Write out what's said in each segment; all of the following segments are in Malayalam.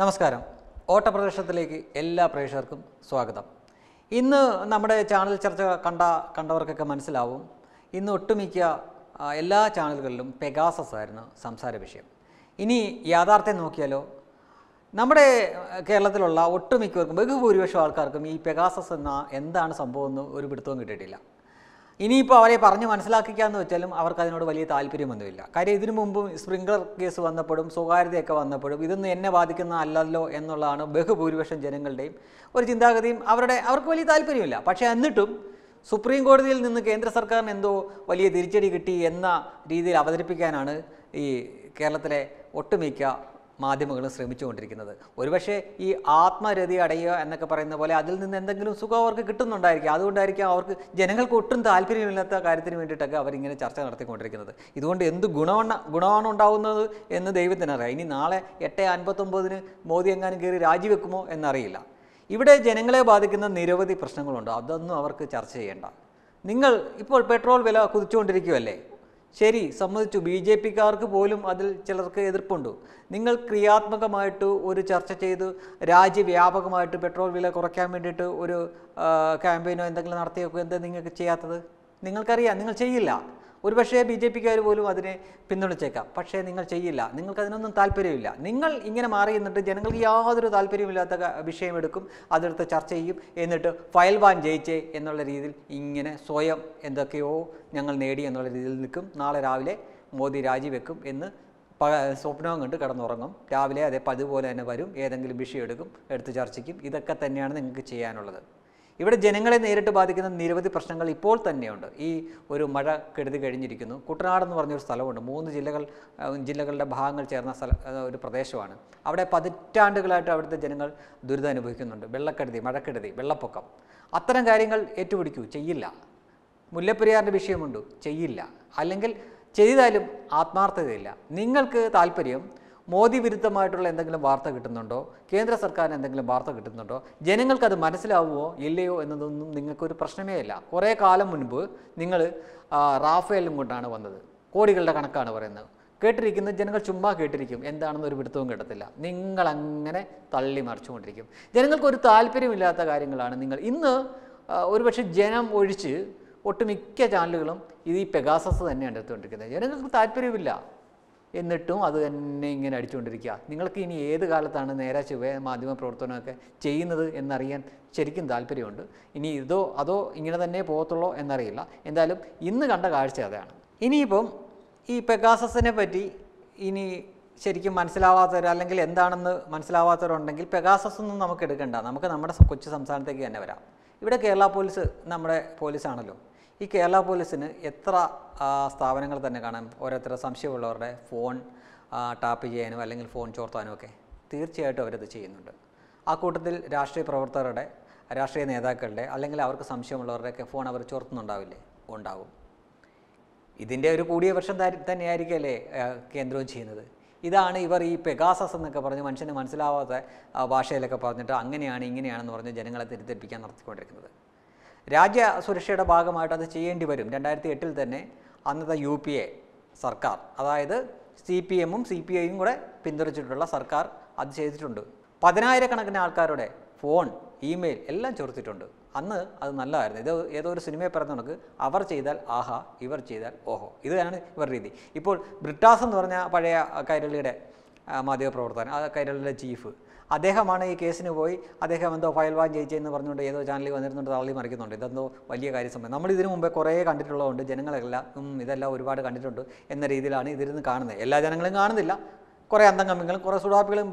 നമസ്കാരം ഓട്ടപ്രദേശത്തിലേക്ക് എല്ലാ പ്രേക്ഷകർക്കും സ്വാഗതം ഇന്ന് നമ്മുടെ ചാനൽ ചർച്ച കണ്ട കണ്ടവർക്കൊക്കെ മനസ്സിലാവും ഇന്ന് ഒട്ടുമിക്ക എല്ലാ ചാനലുകളിലും പെഗാസസ് ആയിരുന്നു സംസാര വിഷയം ഇനി യാഥാർത്ഥ്യം നോക്കിയാലോ നമ്മുടെ കേരളത്തിലുള്ള ഒട്ടുമിക്കവർക്കും ബഹുഭൂരിപക്ഷം ആൾക്കാർക്കും ഈ പെഗാസസ് എന്ന എന്താണ് സംഭവം എന്ന് ഒരു പിടുത്തവും കിട്ടിയിട്ടില്ല ഇനിയിപ്പോൾ അവരെ പറഞ്ഞു മനസ്സിലാക്കിക്കുക എന്ന് വെച്ചാലും അവർക്ക് അതിനോട് വലിയ താല്പര്യമൊന്നുമില്ല കാര്യം ഇതിനു മുമ്പും സ്പ്രിംഗ്ലർ കേസ് വന്നപ്പോഴും സ്വകാര്യതയൊക്കെ വന്നപ്പോഴും ഇതൊന്നും എന്നെ ബാധിക്കുന്ന അല്ലല്ലോ എന്നുള്ളതാണ് ബഹുഭൂരിപക്ഷം ജനങ്ങളുടെയും ഒരു ചിന്താഗതിയും അവരുടെ അവർക്ക് വലിയ താല്പര്യമില്ല പക്ഷേ എന്നിട്ടും സുപ്രീം കോടതിയിൽ നിന്ന് കേന്ദ്ര സർക്കാരിന് എന്തോ വലിയ തിരിച്ചടി കിട്ടി എന്ന രീതിയിൽ അവതരിപ്പിക്കാനാണ് ഈ കേരളത്തിലെ ഒട്ടുമിക്ക മാധ്യമങ്ങളും ശ്രമിച്ചുകൊണ്ടിരിക്കുന്നത് ഒരുപക്ഷെ ഈ ആത്മരതി അടയുക എന്നൊക്കെ പറയുന്ന പോലെ അതിൽ നിന്ന് എന്തെങ്കിലും സുഖം അവർക്ക് കിട്ടുന്നുണ്ടായിരിക്കും അതുകൊണ്ടായിരിക്കും അവർക്ക് ജനങ്ങൾക്ക് ഒട്ടും താല്പര്യമില്ലാത്ത കാര്യത്തിന് വേണ്ടിയിട്ടൊക്കെ അവരിങ്ങനെ ചർച്ച നടത്തിക്കൊണ്ടിരിക്കുന്നത് ഇതുകൊണ്ട് എന്ത് ഗുണമാണ് ഗുണമാണ് ഉണ്ടാവുന്നത് എന്ന് ദൈവത്തിനറിയാം ഇനി നാളെ എട്ട് അൻപത്തൊമ്പതിന് മോദി എങ്ങാനും കയറി രാജിവെക്കുമോ എന്നറിയില്ല ഇവിടെ ജനങ്ങളെ ബാധിക്കുന്ന നിരവധി പ്രശ്നങ്ങളുണ്ട് അതൊന്നും അവർക്ക് ചർച്ച ചെയ്യേണ്ട നിങ്ങൾ ഇപ്പോൾ പെട്രോൾ വില കുതിച്ചുകൊണ്ടിരിക്കുകയല്ലേ ശരി സമ്മതിച്ചു ബി ജെ പിക്കാർക്ക് പോലും അതിൽ ചിലർക്ക് എതിർപ്പുണ്ട് നിങ്ങൾ ക്രിയാത്മകമായിട്ട് ഒരു ചർച്ച ചെയ്ത് രാജ്യവ്യാപകമായിട്ട് പെട്രോൾ വില കുറയ്ക്കാൻ വേണ്ടിയിട്ട് ഒരു ക്യാമ്പയിനോ എന്തെങ്കിലും നടത്തിയൊക്കെ എന്താ നിങ്ങൾക്ക് ചെയ്യാത്തത് നിങ്ങൾക്കറിയാം നിങ്ങൾ ചെയ്യില്ല ഒരുപക്ഷേ ബി ജെ പിക്കാർ പോലും അതിനെ പിന്തുണച്ചേക്കാം പക്ഷേ നിങ്ങൾ ചെയ്യില്ല നിങ്ങൾക്ക് അതിനൊന്നും താല്പര്യമില്ല നിങ്ങൾ ഇങ്ങനെ മാറി നിന്നിട്ട് ജനങ്ങൾക്ക് യാതൊരു താല്പര്യമില്ലാത്ത വിഷയമെടുക്കും അതെടുത്ത് ചർച്ച ചെയ്യും എന്നിട്ട് ഫയൽ ബാൻ ജയിച്ചേ എന്നുള്ള രീതിയിൽ ഇങ്ങനെ സ്വയം എന്തൊക്കെയോ ഞങ്ങൾ നേടി എന്നുള്ള രീതിയിൽ നിൽക്കും നാളെ രാവിലെ മോദി രാജിവെക്കും എന്ന് സ്വപ്നവും കണ്ട് കിടന്നുറങ്ങും രാവിലെ അതേ തന്നെ വരും ഏതെങ്കിലും വിഷയം എടുക്കും എടുത്ത് ചർച്ചയ്ക്കും ഇതൊക്കെ തന്നെയാണ് നിങ്ങൾക്ക് ചെയ്യാനുള്ളത് ഇവിടെ ജനങ്ങളെ നേരിട്ട് ബാധിക്കുന്ന നിരവധി പ്രശ്നങ്ങൾ ഇപ്പോൾ തന്നെയുണ്ട് ഈ ഒരു മഴ കെടുതി കഴിഞ്ഞിരിക്കുന്നു കുട്ടനാട് എന്ന് പറഞ്ഞൊരു സ്ഥലമുണ്ട് മൂന്ന് ജില്ലകൾ ജില്ലകളുടെ ഭാഗങ്ങൾ ചേർന്ന സ്ഥല ഒരു പ്രദേശമാണ് അവിടെ പതിറ്റാണ്ടുകളായിട്ട് അവിടുത്തെ ജനങ്ങൾ ദുരിതം അനുഭവിക്കുന്നുണ്ട് വെള്ളക്കെടുതി മഴക്കെടുതി വെള്ളപ്പൊക്കം അത്തരം കാര്യങ്ങൾ ഏറ്റുപിടിക്കൂ ചെയ്യില്ല മുല്ലപ്പെരിയാറിൻ്റെ വിഷയമുണ്ട് ചെയ്യില്ല അല്ലെങ്കിൽ ചെയ്താലും ആത്മാർത്ഥതയില്ല നിങ്ങൾക്ക് താല്പര്യം മോദി വിരുദ്ധമായിട്ടുള്ള എന്തെങ്കിലും വാർത്ത കിട്ടുന്നുണ്ടോ കേന്ദ്ര സർക്കാരിന് എന്തെങ്കിലും വാർത്ത കിട്ടുന്നുണ്ടോ ജനങ്ങൾക്കത് മനസ്സിലാവുമോ ഇല്ലയോ എന്നതൊന്നും നിങ്ങൾക്കൊരു പ്രശ്നമേ അല്ല കുറേ കാലം മുൻപ് നിങ്ങൾ റാഫേലും കൊണ്ടാണ് വന്നത് കോടികളുടെ കണക്കാണ് പറയുന്നത് കേട്ടിരിക്കുന്ന ജനങ്ങൾ ചുമ്മാ കേട്ടിരിക്കും എന്താണെന്ന് ഒരു പിടുത്തവും കിട്ടത്തില്ല നിങ്ങൾ അങ്ങനെ തള്ളി മറിച്ചുകൊണ്ടിരിക്കും ജനങ്ങൾക്ക് ഒരു താല്പര്യമില്ലാത്ത കാര്യങ്ങളാണ് നിങ്ങൾ ഇന്ന് ഒരുപക്ഷെ ജനം ഒഴിച്ച് ഒട്ടുമിക്ക ചാനലുകളും ഇത് ഈ പെഗാസസ് തന്നെയാണ് എടുത്തുകൊണ്ടിരിക്കുന്നത് ജനങ്ങൾക്ക് താല്പര്യമില്ല എന്നിട്ടും അത് തന്നെ ഇങ്ങനെ അടിച്ചുകൊണ്ടിരിക്കുക നിങ്ങൾക്ക് ഇനി ഏത് കാലത്താണ് നേരെ ചുവ മാധ്യമ പ്രവർത്തനമൊക്കെ ചെയ്യുന്നത് എന്നറിയാൻ ശരിക്കും താല്പര്യമുണ്ട് ഇനി ഇതോ അതോ ഇങ്ങനെ തന്നെ പോകത്തുള്ളോ എന്നറിയില്ല എന്തായാലും ഇന്ന് കണ്ട കാഴ്ച അതാണ് ഇനിയിപ്പം ഈ പെഗാസസിനെ പറ്റി ഇനി ശരിക്കും മനസ്സിലാവാത്തവർ അല്ലെങ്കിൽ എന്താണെന്ന് മനസ്സിലാവാത്തവരുണ്ടെങ്കിൽ പെഗാസസ് ഒന്നും നമുക്ക് എടുക്കണ്ട നമുക്ക് നമ്മുടെ കൊച്ചു സംസ്ഥാനത്തേക്ക് തന്നെ വരാം ഇവിടെ കേരള പോലീസ് നമ്മുടെ പോലീസാണല്ലോ ഈ കേരള പോലീസിന് എത്ര സ്ഥാപനങ്ങൾ തന്നെ കാണാം ഓരോരുത്തരുടെ സംശയമുള്ളവരുടെ ഫോൺ ടാപ്പ് ചെയ്യാനും അല്ലെങ്കിൽ ഫോൺ ചോർത്താനും ഒക്കെ തീർച്ചയായിട്ടും അവരത് ചെയ്യുന്നുണ്ട് ആ കൂട്ടത്തിൽ രാഷ്ട്രീയ പ്രവർത്തകരുടെ രാഷ്ട്രീയ നേതാക്കളുടെ അല്ലെങ്കിൽ അവർക്ക് സംശയമുള്ളവരുടെയൊക്കെ ഫോൺ അവർ ചോർത്തുന്നുണ്ടാവില്ലേ ഉണ്ടാവും ഇതിൻ്റെ ഒരു കൂടിയ വർഷം തന്നെയായിരിക്കല്ലേ കേന്ദ്രവും ചെയ്യുന്നത് ഇതാണ് ഇവർ ഈ പെഗാസസ് എന്നൊക്കെ പറഞ്ഞ് മനുഷ്യന് മനസ്സിലാവാത്ത ഭാഷയിലൊക്കെ പറഞ്ഞിട്ട് അങ്ങനെയാണ് ഇങ്ങനെയാണെന്ന് പറഞ്ഞ് ജനങ്ങളെ തിരുത്തിപ്പിക്കാൻ നടത്തിക്കൊണ്ടിരിക്കുന്നത് രാജ്യ സുരക്ഷയുടെ ഭാഗമായിട്ട് അത് ചെയ്യേണ്ടി വരും രണ്ടായിരത്തി എട്ടിൽ തന്നെ അന്നത്തെ യു പി എ സർക്കാർ അതായത് സി പി എമ്മും സി പി ഐയും കൂടെ പിന്തുണച്ചിട്ടുള്ള സർക്കാർ അത് ചെയ്തിട്ടുണ്ട് പതിനായിരക്കണക്കിന് ആൾക്കാരുടെ ഫോൺ ഇമെയിൽ എല്ലാം ചോർത്തിട്ടുണ്ട് അന്ന് അത് നല്ലതായിരുന്നു ഇത് ഏതോ ഒരു സിനിമയെ പറയുന്ന നമുക്ക് അവർ ചെയ്താൽ ആഹാ ഇവർ ചെയ്താൽ ഓഹോ ഇതാണ് ഇവർ രീതി ഇപ്പോൾ ബ്രിട്ടാസ് എന്ന് പറഞ്ഞ പഴയ കൈരളിയുടെ മാധ്യമപ്രവർത്തനം ആ കൈരളിയുടെ ചീഫ് അദ്ദേഹമാണ് ഈ കേസിന് പോയി അദ്ദേഹം എന്തോ ഫയൽ ഫയൽവാൻ എന്ന് പറഞ്ഞുകൊണ്ട് ഏതോ ചാനലിൽ വന്നിരുന്നുണ്ട് തള്ളി മറിക്കുന്നുണ്ട് ഇതെന്തോ വലിയ കാര്യം സംഭവം നമ്മൾ ഇതിനു മുമ്പേ കുറേ കണ്ടിട്ടുള്ളതുകൊണ്ട് ജനങ്ങളെല്ലാം ഇതെല്ലാം ഒരുപാട് കണ്ടിട്ടുണ്ട് എന്ന രീതിയിലാണ് ഇതിരുന്ന് കാണുന്നത് എല്ലാ ജനങ്ങളും കാണുന്നില്ല കുറേ അന്തംകമ്മികളും കുറേ സുഡാപ്പികളും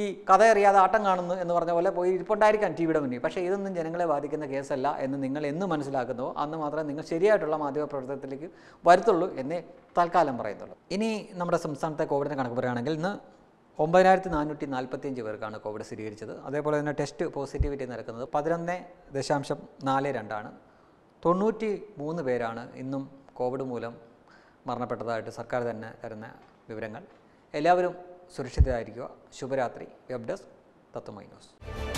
ഈ കഥ അറിയാതെ ആട്ടം കാണുന്നു എന്ന് പറഞ്ഞ പോലെ പോയി ഇരിപ്പുണ്ടായിരിക്കാം ടി വിയുടെ മുന്നിൽ പക്ഷേ ഇതൊന്നും ജനങ്ങളെ ബാധിക്കുന്ന കേസല്ല എന്ന് നിങ്ങൾ എന്ന് മനസ്സിലാക്കുന്നു അന്ന് മാത്രമേ നിങ്ങൾ ശരിയായിട്ടുള്ള മാധ്യമപ്രവർത്തനത്തിലേക്ക് വരത്തുള്ളൂ എന്നേ തൽക്കാലം പറയുന്നുള്ളൂ ഇനി നമ്മുടെ സംസ്ഥാനത്തെ കോവിഡിനെ കണക്ക് പറയുകയാണെങ്കിൽ ഇന്ന് ഒമ്പതിനായിരത്തി നാനൂറ്റി നാൽപ്പത്തിയഞ്ച് പേർക്കാണ് കോവിഡ് സ്ഥിരീകരിച്ചത് അതേപോലെ തന്നെ ടെസ്റ്റ് പോസിറ്റിവിറ്റി നിരക്കുന്നത് പതിനൊന്ന് ദശാംശം നാല് രണ്ടാണ് തൊണ്ണൂറ്റി മൂന്ന് പേരാണ് ഇന്നും കോവിഡ് മൂലം മരണപ്പെട്ടതായിട്ട് സർക്കാർ തന്നെ തരുന്ന വിവരങ്ങൾ എല്ലാവരും സുരക്ഷിതരായിരിക്കുക ശുഭരാത്രി വെബ് ഡെസ്ക് തത്വമൈ ന്യൂസ്